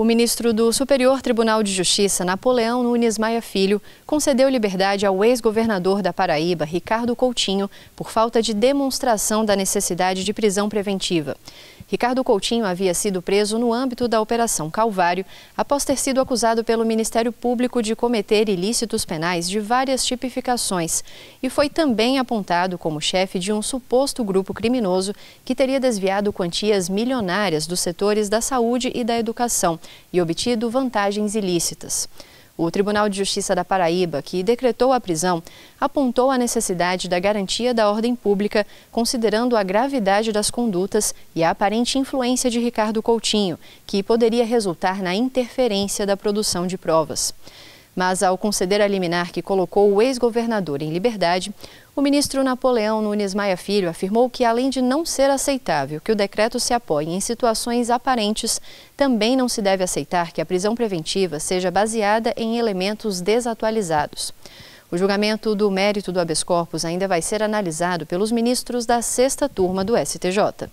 O ministro do Superior Tribunal de Justiça, Napoleão Nunes Maia Filho, concedeu liberdade ao ex-governador da Paraíba, Ricardo Coutinho, por falta de demonstração da necessidade de prisão preventiva. Ricardo Coutinho havia sido preso no âmbito da Operação Calvário, após ter sido acusado pelo Ministério Público de cometer ilícitos penais de várias tipificações e foi também apontado como chefe de um suposto grupo criminoso que teria desviado quantias milionárias dos setores da saúde e da educação e obtido vantagens ilícitas. O Tribunal de Justiça da Paraíba, que decretou a prisão, apontou a necessidade da garantia da ordem pública, considerando a gravidade das condutas e a aparente influência de Ricardo Coutinho, que poderia resultar na interferência da produção de provas. Mas ao conceder a liminar que colocou o ex-governador em liberdade, o ministro Napoleão Nunes Maia Filho afirmou que, além de não ser aceitável que o decreto se apoie em situações aparentes, também não se deve aceitar que a prisão preventiva seja baseada em elementos desatualizados. O julgamento do mérito do habeas corpus ainda vai ser analisado pelos ministros da sexta turma do STJ.